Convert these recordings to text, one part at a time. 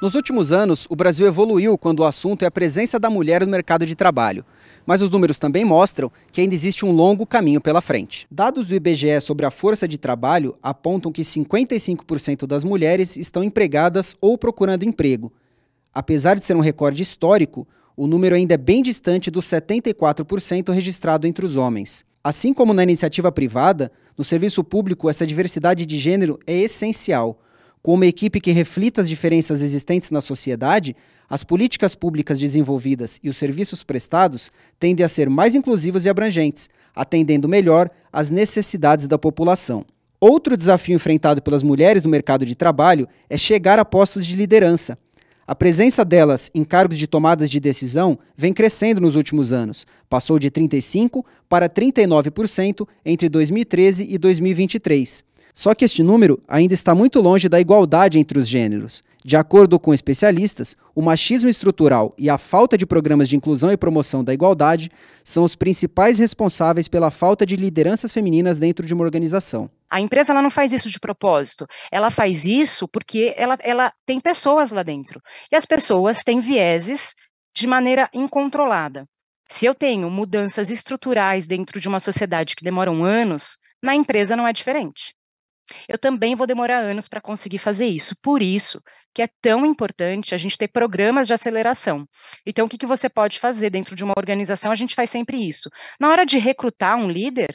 Nos últimos anos, o Brasil evoluiu quando o assunto é a presença da mulher no mercado de trabalho. Mas os números também mostram que ainda existe um longo caminho pela frente. Dados do IBGE sobre a força de trabalho apontam que 55% das mulheres estão empregadas ou procurando emprego. Apesar de ser um recorde histórico, o número ainda é bem distante dos 74% registrado entre os homens. Assim como na iniciativa privada, no serviço público essa diversidade de gênero é essencial com uma equipe que reflita as diferenças existentes na sociedade, as políticas públicas desenvolvidas e os serviços prestados tendem a ser mais inclusivos e abrangentes, atendendo melhor às necessidades da população. Outro desafio enfrentado pelas mulheres no mercado de trabalho é chegar a postos de liderança. A presença delas em cargos de tomadas de decisão vem crescendo nos últimos anos, passou de 35% para 39% entre 2013 e 2023. Só que este número ainda está muito longe da igualdade entre os gêneros. De acordo com especialistas, o machismo estrutural e a falta de programas de inclusão e promoção da igualdade são os principais responsáveis pela falta de lideranças femininas dentro de uma organização. A empresa ela não faz isso de propósito, ela faz isso porque ela, ela tem pessoas lá dentro. E as pessoas têm vieses de maneira incontrolada. Se eu tenho mudanças estruturais dentro de uma sociedade que demoram anos, na empresa não é diferente eu também vou demorar anos para conseguir fazer isso. Por isso que é tão importante a gente ter programas de aceleração. Então, o que, que você pode fazer dentro de uma organização? A gente faz sempre isso. Na hora de recrutar um líder,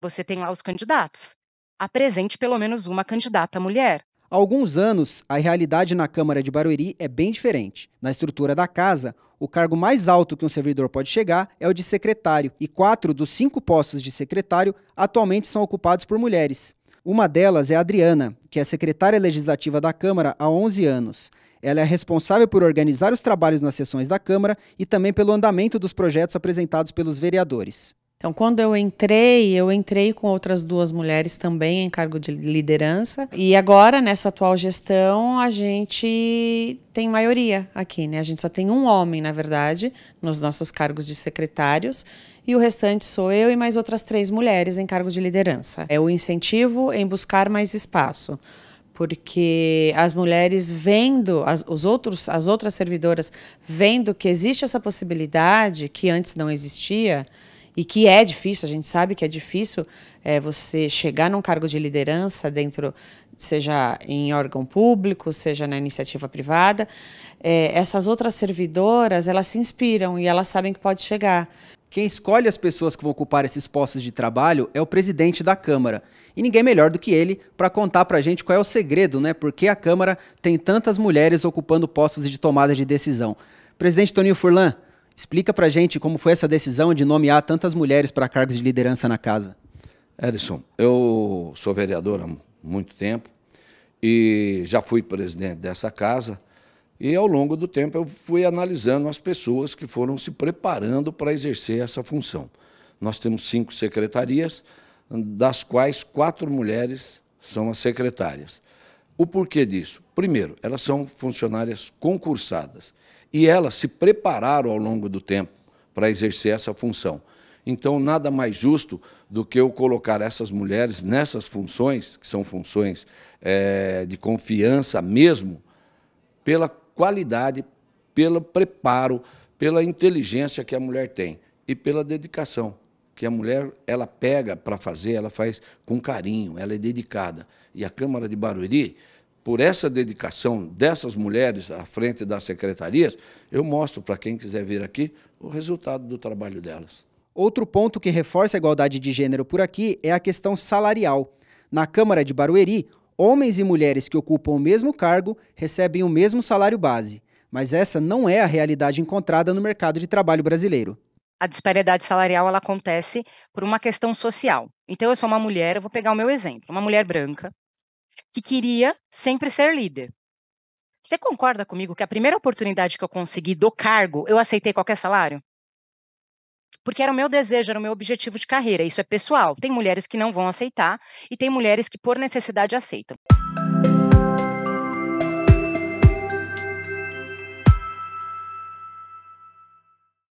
você tem lá os candidatos. Apresente pelo menos uma candidata mulher. Há alguns anos, a realidade na Câmara de Barueri é bem diferente. Na estrutura da casa, o cargo mais alto que um servidor pode chegar é o de secretário, e quatro dos cinco postos de secretário atualmente são ocupados por mulheres. Uma delas é Adriana, que é secretária legislativa da Câmara há 11 anos. Ela é responsável por organizar os trabalhos nas sessões da Câmara e também pelo andamento dos projetos apresentados pelos vereadores. Então, quando eu entrei, eu entrei com outras duas mulheres também em cargo de liderança. E agora, nessa atual gestão, a gente tem maioria aqui, né? A gente só tem um homem, na verdade, nos nossos cargos de secretários e o restante sou eu e mais outras três mulheres em cargo de liderança. É o incentivo em buscar mais espaço porque as mulheres vendo as, os outros, as outras servidoras vendo que existe essa possibilidade que antes não existia e que é difícil, a gente sabe que é difícil é, você chegar num cargo de liderança dentro, seja em órgão público, seja na iniciativa privada, é, essas outras servidoras elas se inspiram e elas sabem que pode chegar. Quem escolhe as pessoas que vão ocupar esses postos de trabalho é o presidente da Câmara. E ninguém melhor do que ele para contar para a gente qual é o segredo, né? Porque a Câmara tem tantas mulheres ocupando postos de tomada de decisão. Presidente Toninho Furlan, explica para a gente como foi essa decisão de nomear tantas mulheres para cargos de liderança na casa. Edson, eu sou vereador há muito tempo e já fui presidente dessa casa e ao longo do tempo eu fui analisando as pessoas que foram se preparando para exercer essa função. Nós temos cinco secretarias, das quais quatro mulheres são as secretárias. O porquê disso? Primeiro, elas são funcionárias concursadas e elas se prepararam ao longo do tempo para exercer essa função. Então, nada mais justo do que eu colocar essas mulheres nessas funções, que são funções é, de confiança mesmo, pela qualidade, pelo preparo, pela inteligência que a mulher tem e pela dedicação que a mulher ela pega para fazer, ela faz com carinho, ela é dedicada. E a Câmara de Barueri, por essa dedicação dessas mulheres à frente das secretarias, eu mostro para quem quiser vir aqui o resultado do trabalho delas. Outro ponto que reforça a igualdade de gênero por aqui é a questão salarial. Na Câmara de Barueri, Homens e mulheres que ocupam o mesmo cargo recebem o mesmo salário base, mas essa não é a realidade encontrada no mercado de trabalho brasileiro. A disparidade salarial ela acontece por uma questão social. Então, eu sou uma mulher, eu vou pegar o meu exemplo, uma mulher branca que queria sempre ser líder. Você concorda comigo que a primeira oportunidade que eu consegui do cargo, eu aceitei qualquer salário? porque era o meu desejo, era o meu objetivo de carreira. Isso é pessoal. Tem mulheres que não vão aceitar e tem mulheres que, por necessidade, aceitam.